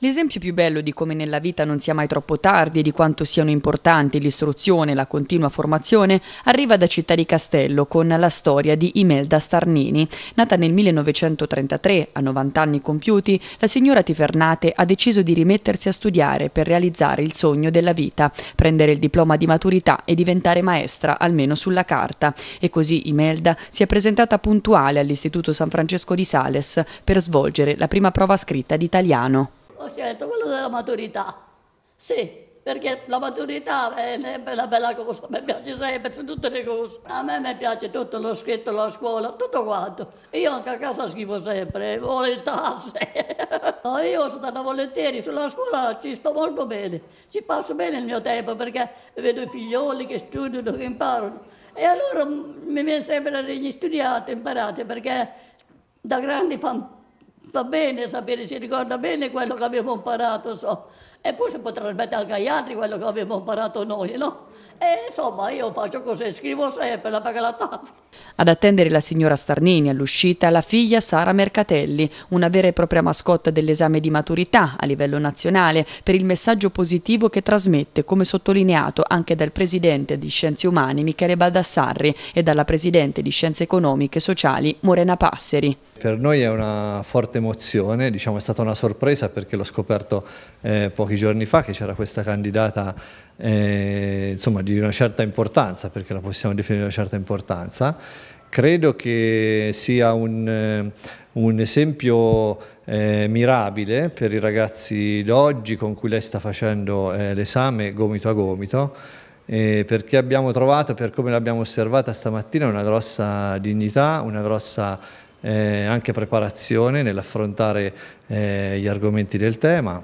L'esempio più bello di come nella vita non sia mai troppo tardi e di quanto siano importanti l'istruzione e la continua formazione arriva da Città di Castello con la storia di Imelda Starnini. Nata nel 1933, a 90 anni compiuti, la signora Tifernate ha deciso di rimettersi a studiare per realizzare il sogno della vita, prendere il diploma di maturità e diventare maestra, almeno sulla carta. E così Imelda si è presentata puntuale all'Istituto San Francesco di Sales per svolgere la prima prova scritta di italiano scelto quello della maturità. Sì, perché la maturità è una bella cosa, mi piace sempre su tutte le cose. A me mi piace tutto, lo scritto, la scuola, tutto quanto. Io anche a casa scrivo sempre, ho le Io sono stata volentieri, sulla scuola ci sto molto bene, ci passo bene il mio tempo perché vedo i figlioli che studiano, che imparano. E allora mm, mi viene sempre da studiati, imparati, perché da grandi fanno sta bene sapere, si ricorda bene quello che abbiamo imparato, insomma. E poi si può trasmettere anche agli altri quello che abbiamo imparato noi, no? E insomma io faccio così, scrivo sempre la paga la tavola. Ad attendere la signora Starnini all'uscita la figlia Sara Mercatelli, una vera e propria mascotte dell'esame di maturità a livello nazionale per il messaggio positivo che trasmette, come sottolineato anche dal presidente di Scienze Umane Michele Baldassarri e dalla presidente di Scienze Economiche e Sociali Morena Passeri. Per noi è una forte emozione, diciamo, è stata una sorpresa perché l'ho scoperto eh, pochi giorni fa che c'era questa candidata eh, insomma, di una certa importanza, perché la possiamo definire di una certa importanza. Credo che sia un, eh, un esempio eh, mirabile per i ragazzi d'oggi con cui lei sta facendo eh, l'esame gomito a gomito. Eh, perché abbiamo trovato, per come l'abbiamo osservata stamattina, una grossa dignità, una grossa eh, anche preparazione nell'affrontare eh, gli argomenti del tema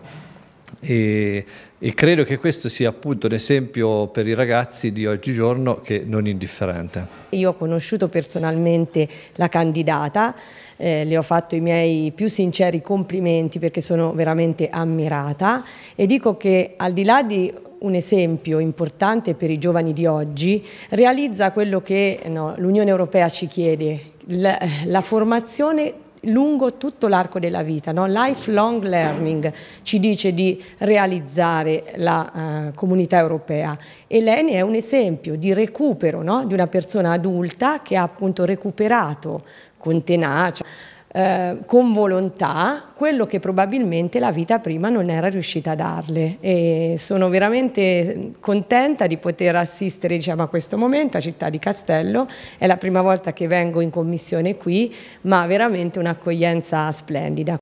e, e, credo che questo sia appunto un esempio per i ragazzi di oggigiorno che non indifferente. Io ho conosciuto personalmente la candidata, eh, le ho fatto i miei più sinceri complimenti perché sono veramente ammirata e dico che al di là di un esempio importante per i giovani di oggi, realizza quello che no, l'Unione Europea ci chiede, la, la formazione lungo tutto l'arco della vita. No? Lifelong learning ci dice di realizzare la uh, comunità europea e l'ENI è un esempio di recupero no? di una persona adulta che ha appunto recuperato con tenacia eh, con volontà quello che probabilmente la vita prima non era riuscita a darle e sono veramente contenta di poter assistere diciamo, a questo momento a Città di Castello, è la prima volta che vengo in commissione qui ma veramente un'accoglienza splendida.